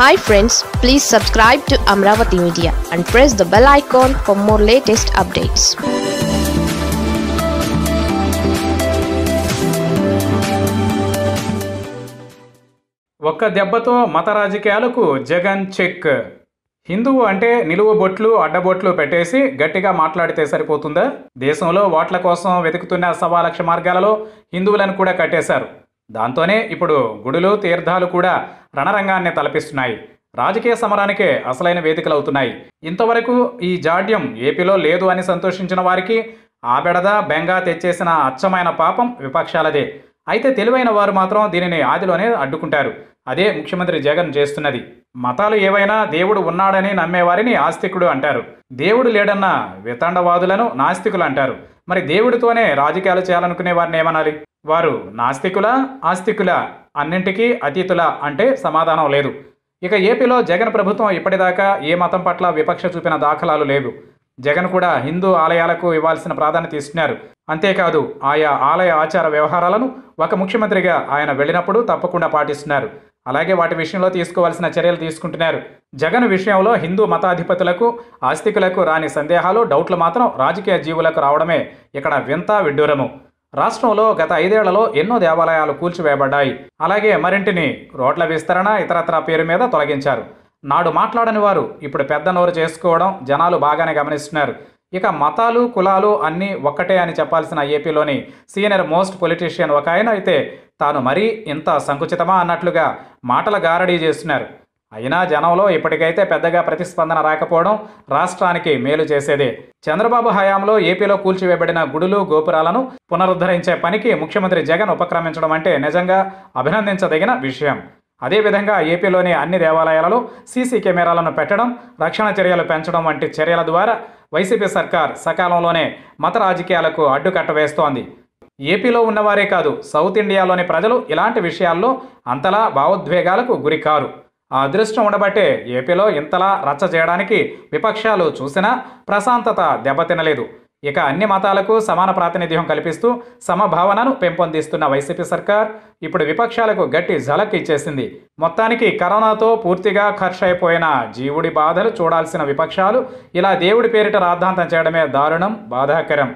hi friends please subscribe to Amaravati media and press the bell icon for more latest updates ఒక్క దెబ్బతో మత రాజకీయాలకు Jagan check హిందువు అంటే నిలువ బొట్లు అడ్డబొట్లు పెట్టేసి గట్టిగా మాట్లాడితే సరిపోతుందా దేశంలో ఓట్ల కోసం వెతుకుతున్న సవా లక్ష మార్గాలలో హిందువులను కూడా కట్టేశారు దాంతోనే ఇప్పుడు గుడులు తీర్థాలు కూడా రణరంగాన్ని తలపిస్తున్నాయి రాజకీయ సమరానికే అసలైన వేదికలు అవుతున్నాయి ఇంతవరకు ఈ జాడ్యం ఏపీలో లేదు అని సంతోషించిన వారికి ఆ బెడద బెంగా తెచ్చేసిన అచ్చమైన పాపం విపక్షాలదే అయితే తెలివైన వారు మాత్రం దీనిని ఆదిలోనే అడ్డుకుంటారు అదే ముఖ్యమంత్రి జగన్ చేస్తున్నది మతాలు ఏవైనా దేవుడు ఉన్నాడని నమ్మేవారిని ఆస్తికుడు అంటారు దేవుడు లేడన్న వితండవాదులను నాస్తికులు అంటారు మరి దేవుడితోనే రాజకీయాలు చేయాలనుకునే వారిని ఏమనాలి వారు నాస్తికుల ఆస్తికుల అన్నింటికీ అతీతుల అంటే సమాధానం లేదు ఇక ఏపీలో జగన్ ప్రభుత్వం ఇప్పటిదాకా ఏ మతం పట్ల విపక్ష చూపిన దాఖలాలు లేవు జగన్ కూడా హిందూ ఆలయాలకు ఇవ్వాల్సిన ప్రాధాన్యత ఇస్తున్నారు అంతేకాదు ఆయా ఆలయ ఆచార వ్యవహారాలను ఒక ముఖ్యమంత్రిగా ఆయన వెళ్ళినప్పుడు తప్పకుండా పాటిస్తున్నారు అలాగే వాటి విషయంలో తీసుకోవాల్సిన చర్యలు తీసుకుంటున్నారు జగన్ విషయంలో హిందూ మతాధిపతులకు ఆస్తికులకు రాని సందేహాలు డౌట్లు మాత్రం రాజకీయ జీవులకు రావడమే ఇక్కడ వింత విడ్డూరము రాష్ట్రంలో గత ఐదేళ్లలో ఎన్నో దేవాలయాలు కూల్చివేయబడ్డాయి అలాగే మరింటిని రోడ్ల విస్తరణ ఇతరత్రా పేరు మీద తొలగించారు నాడు మాట్లాడని వారు ఇప్పుడు పెద్ద నోరు చేసుకోవడం జనాలు బాగానే గమనిస్తున్నారు ఇక మతాలు కులాలు అన్నీ ఒక్కటే అని చెప్పాల్సిన ఏపీలోని సీనియర్ మోస్ట్ పొలిటీషియన్ ఒక ఆయన అయితే తాను మరీ ఇంత సంకుచితమా అన్నట్లుగా మాటల గారడీ చేస్తున్నారు అయినా జనంలో ఇప్పటికైతే పెద్దగా ప్రతిస్పందన రాకపోవడం రాష్ట్రానికి మేలు చేసేదే చంద్రబాబు హయాంలో ఏపీలో కూల్చివేయబడిన గుడులు గోపురాలను పునరుద్ధరించే పనికి ముఖ్యమంత్రి జగన్ ఉపక్రమించడం అంటే నిజంగా అభినందించదగిన విషయం అదేవిధంగా ఏపీలోని అన్ని దేవాలయాలలో సీసీ కెమెరాలను పెట్టడం రక్షణ చర్యలు పెంచడం వంటి చర్యల ద్వారా వైసీపీ సర్కార్ సకాలంలోనే మత రాజకీయాలకు అడ్డుకట్ట వేస్తోంది ఏపీలో ఉన్నవారే కాదు సౌత్ ఇండియాలోని ప్రజలు ఇలాంటి విషయాల్లో అంతలా భావోద్వేగాలకు గురికారు ఆ అదృష్టం ఉండబట్టే ఏపీలో ఇంతలా రచ్చ చేయడానికి విపక్షాలు చూసినా ప్రశాంతత దెబ్బతినలేదు ఇక అన్ని మతాలకు సమాన ప్రాతినిధ్యం కల్పిస్తూ సమభావనను పెంపొందిస్తున్న వైసీపీ సర్కార్ ఇప్పుడు విపక్షాలకు గట్టి ఝలక్ ఇచ్చేసింది మొత్తానికి కరోనాతో పూర్తిగా ఖర్చు అయిపోయిన జీవుడి బాధలు చూడాల్సిన విపక్షాలు ఇలా దేవుడి పేరిట రాద్ధాంతం చేయడమే దారుణం బాధాకరం